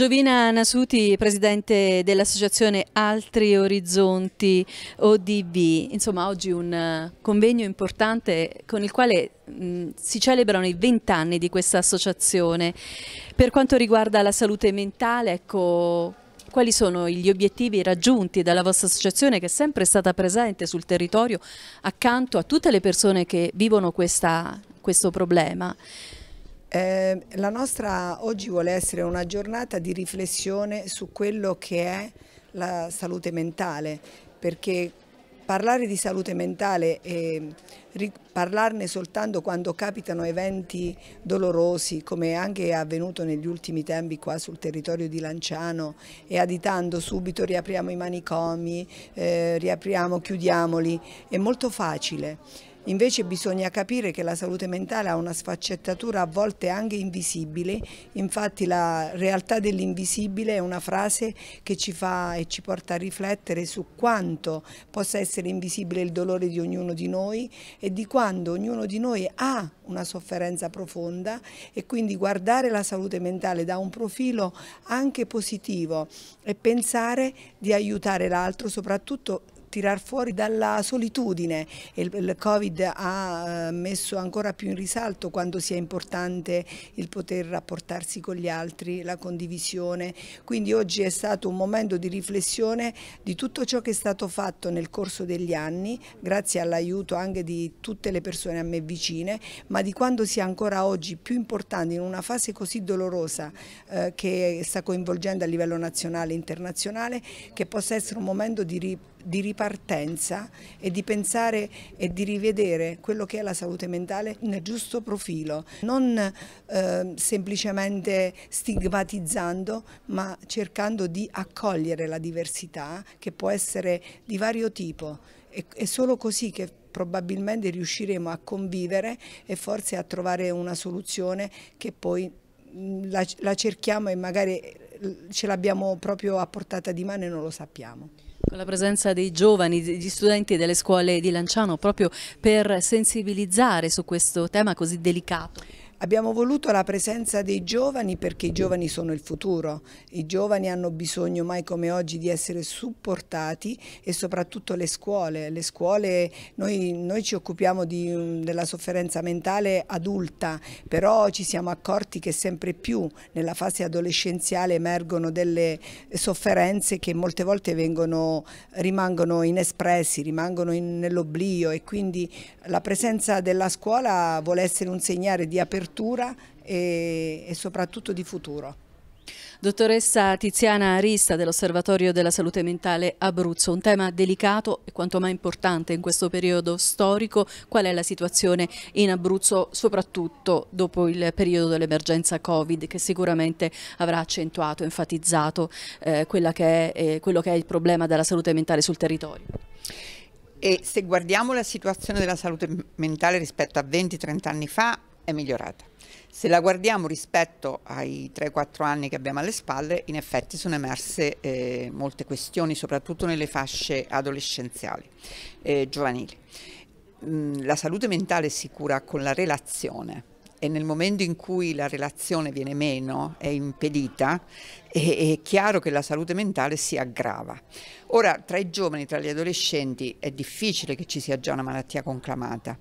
Giovina Nasuti, presidente dell'associazione Altri Orizzonti ODB, insomma oggi un eh, convegno importante con il quale mh, mm, si celebrano i vent'anni di questa associazione. Per quanto riguarda la salute mentale, ecco, quali sono gli obiettivi raggiunti dalla vostra associazione che è sempre stata presente sul territorio accanto a tutte le persone che vivono questa, questo problema? Eh, la nostra oggi vuole essere una giornata di riflessione su quello che è la salute mentale, perché parlare di salute mentale e ehm, parlarne soltanto quando capitano eventi dolorosi come anche è avvenuto negli ultimi tempi qua sul territorio di Lanciano e aditando subito riapriamo i manicomi, eh, riapriamo, chiudiamoli, è molto facile. Invece bisogna capire che la salute mentale ha una sfaccettatura a volte anche invisibile, infatti la realtà dell'invisibile è una frase che ci fa e ci porta a riflettere su quanto possa essere invisibile il dolore di ognuno di noi e di quando ognuno di noi ha una sofferenza profonda e quindi guardare la salute mentale da un profilo anche positivo e pensare di aiutare l'altro soprattutto tirar fuori dalla solitudine. Il, il Covid ha eh, messo ancora più in risalto quanto sia importante il poter rapportarsi con gli altri, la condivisione. Quindi oggi è stato un momento di riflessione di tutto ciò che è stato fatto nel corso degli anni, grazie all'aiuto anche di tutte le persone a me vicine, ma di quanto sia ancora oggi più importante in una fase così dolorosa eh, che sta coinvolgendo a livello nazionale e internazionale, che possa essere un momento di riflessione di ripartenza e di pensare e di rivedere quello che è la salute mentale nel giusto profilo, non eh, semplicemente stigmatizzando ma cercando di accogliere la diversità che può essere di vario tipo. E, è solo così che probabilmente riusciremo a convivere e forse a trovare una soluzione che poi la, la cerchiamo e magari ehm, ce l'abbiamo proprio a portata di mano e non lo sappiamo. Con la presenza dei giovani, degli studenti delle scuole di Lanciano, proprio per sensibilizzare su questo tema così delicato. Abbiamo voluto la presenza dei giovani perché i giovani sono il futuro, i giovani hanno bisogno mai come oggi di essere supportati e soprattutto le scuole. Le scuole noi, noi ci occupiamo di, mm, della sofferenza mentale adulta, però ci siamo accorti che sempre più nella fase adolescenziale emergono delle sofferenze che molte volte vengono, rimangono inespressi, rimangono in, nell'oblio e quindi la presenza della scuola vuole essere un segnale di apertura apertura e, e soprattutto di futuro. Dottoressa Tiziana Arista dell'Osservatorio della Salute Mentale Abruzzo, un tema delicato e quanto mai importante in questo periodo storico, qual è la situazione in Abruzzo soprattutto dopo il periodo dell'emergenza Covid che sicuramente avrà accentuato, enfatizzato eh, che è, eh, quello che è il problema della salute mentale sul territorio? E se guardiamo la situazione della salute mentale rispetto a 20-30 anni fa, è migliorata. Se la guardiamo rispetto ai 3-4 anni che abbiamo alle spalle, in effetti sono emerse eh, molte questioni, soprattutto nelle fasce adolescenziali e eh, giovanili. Mm, la salute mentale si cura con la relazione e nel momento in cui la relazione viene meno, è impedita, è, è, chiaro che la salute mentale si aggrava. Ora, tra i giovani, tra gli adolescenti, è difficile che ci sia già una malattia conclamata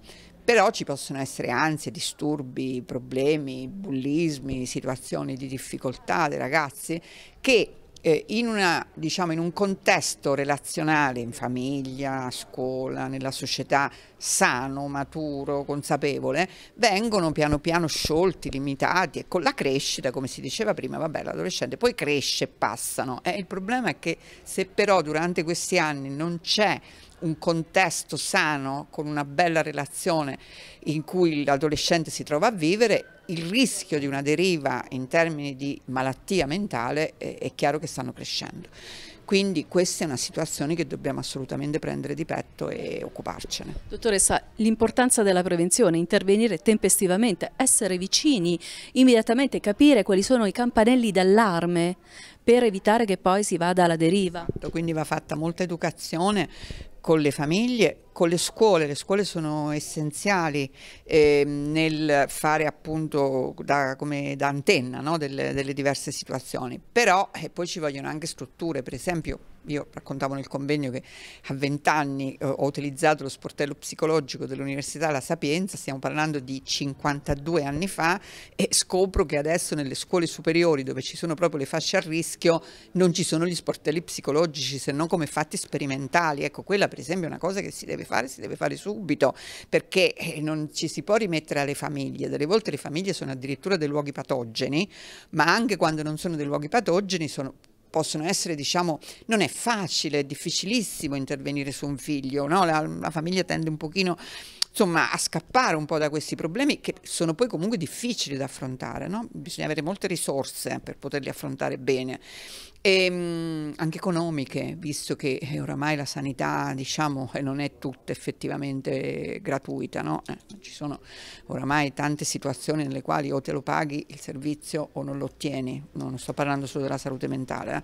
però ci possono essere ansie, disturbi, problemi, bullismi, situazioni di difficoltà dei ragazzi che eh, in, una, diciamo, in un contesto relazionale, in famiglia, a scuola, nella società, sano, maturo, consapevole, vengono piano piano sciolti, limitati e con la crescita, come si diceva prima, vabbè, l'adolescente poi cresce e passano. Eh, il problema è che se però durante questi anni non c'è un contesto sano, con una bella relazione in cui l'adolescente si trova a vivere, il rischio di una deriva in termini di malattia mentale è, è chiaro che stanno crescendo. Quindi questa è una situazione che dobbiamo assolutamente prendere di petto e occuparcene. Dottoressa, l'importanza della prevenzione, intervenire tempestivamente, essere vicini, immediatamente capire quali sono i campanelli d'allarme per evitare che poi si vada alla deriva. Quindi va fatta molta educazione con le famiglie, con le scuole, le scuole sono essenziali eh, nel fare appunto da, come, da antenna no? delle, delle, diverse situazioni, però eh, poi ci vogliono anche strutture, per esempio io raccontavo nel convegno che a 20 anni eh, ho utilizzato lo sportello psicologico dell'Università La Sapienza, stiamo parlando di 52 anni fa e scopro che adesso nelle scuole superiori dove ci sono proprio le fasce a rischio non ci sono gli sportelli psicologici se non come fatti sperimentali. Ecco, quella per esempio è una cosa che si deve fare, si deve fare subito perché eh, non ci si può rimettere alle famiglie. Delle volte le famiglie sono addirittura dei luoghi patogeni, ma anche quando non sono dei luoghi patogeni sono possono essere, diciamo, non è facile, è difficilissimo intervenire su un figlio, no? la, la famiglia tende un pochino insomma, a scappare un po' da questi problemi che sono poi comunque difficili da affrontare, no? bisogna avere molte risorse per poterli affrontare bene e ehm, anche economiche, visto che eh, oramai la sanità diciamo eh, non è tutta effettivamente gratuita, no? eh, ci sono oramai tante situazioni nelle quali o te lo paghi il servizio o non lo ottieni, non sto parlando solo della salute mentale,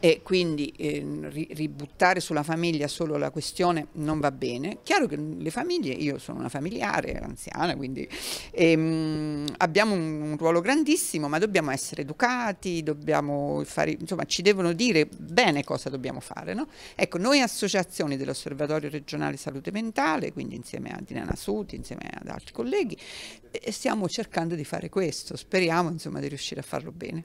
eh? e quindi eh, ributtare sulla famiglia solo la questione non va bene, chiaro che le famiglie, io sono una familiare anziana, quindi ehm, abbiamo un, un ruolo grandissimo, ma dobbiamo essere educati, dobbiamo fare, insomma ci devono dire bene cosa dobbiamo fare. No? Ecco, noi associazioni dell'Osservatorio regionale salute mentale, quindi insieme a Dinana Suti, insieme ad altri colleghi, stiamo cercando di fare questo, speriamo insomma, di riuscire a farlo bene.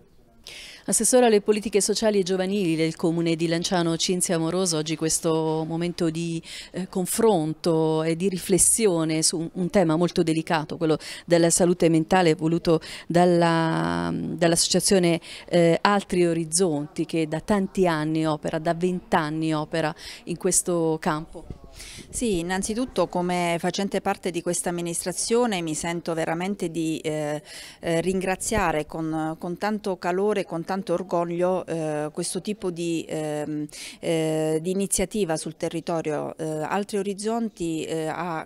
Assessore alle politiche sociali e giovanili del Comune di Lanciano, Cinzia Amoroso, oggi questo momento di eh, confronto e di riflessione su un, un, tema molto delicato, quello della salute mentale voluto dall'associazione dall eh, Altri Orizzonti che da tanti anni opera, da vent'anni opera in questo campo. Sì, innanzitutto come facente parte di questa amministrazione mi sento veramente di eh, eh ringraziare con, con, tanto calore, con tanto orgoglio eh, questo tipo di, ehm, eh, di, iniziativa sul territorio. Eh, Altri Orizzonti eh, ha,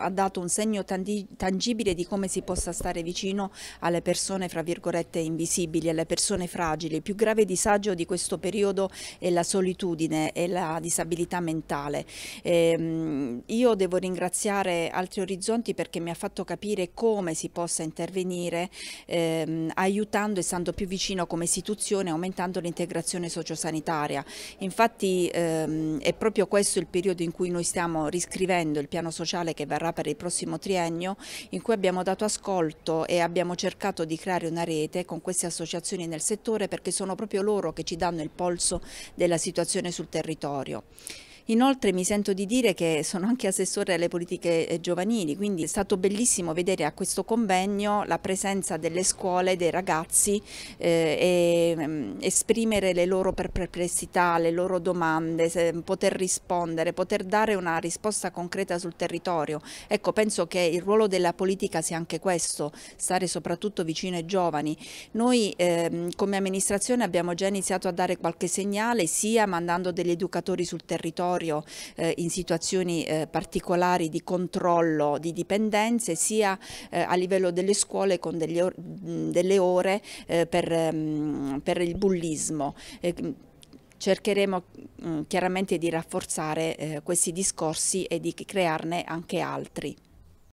ha, dato un segno tangibile di come si possa stare vicino alle persone fra virgolette invisibili, alle persone fragili. Il più grave disagio di questo periodo è la solitudine e la disabilità mentale. Eh, e ehm, io devo ringraziare Altri Orizzonti perché mi ha fatto capire come si possa intervenire ehm, aiutando e stando più vicino come istituzione aumentando l'integrazione sociosanitaria. Infatti ehm, è proprio questo il periodo in cui noi stiamo riscrivendo il piano sociale che verrà per il prossimo triennio in cui abbiamo dato ascolto e abbiamo cercato di creare una rete con queste associazioni nel settore perché sono proprio loro che ci danno il polso della situazione sul territorio. Inoltre mi sento di dire che sono anche assessore alle politiche eh, giovanili, quindi è stato bellissimo vedere a questo convegno la presenza delle scuole, dei ragazzi eh, e mh, mm, esprimere le loro perplessità, le loro domande, se, mm, poter rispondere, poter dare una risposta concreta sul territorio. Ecco, penso che il ruolo della politica sia anche questo, stare soprattutto vicino ai giovani. Noi ehm, come amministrazione abbiamo già iniziato a dare qualche segnale, sia mandando degli educatori sul territorio, territorio eh, in situazioni eh, particolari di controllo di dipendenze sia eh, a livello delle scuole con or delle ore eh, per, mh, per, il bullismo cercheremo mh, chiaramente di rafforzare eh, questi discorsi e di crearne anche altri.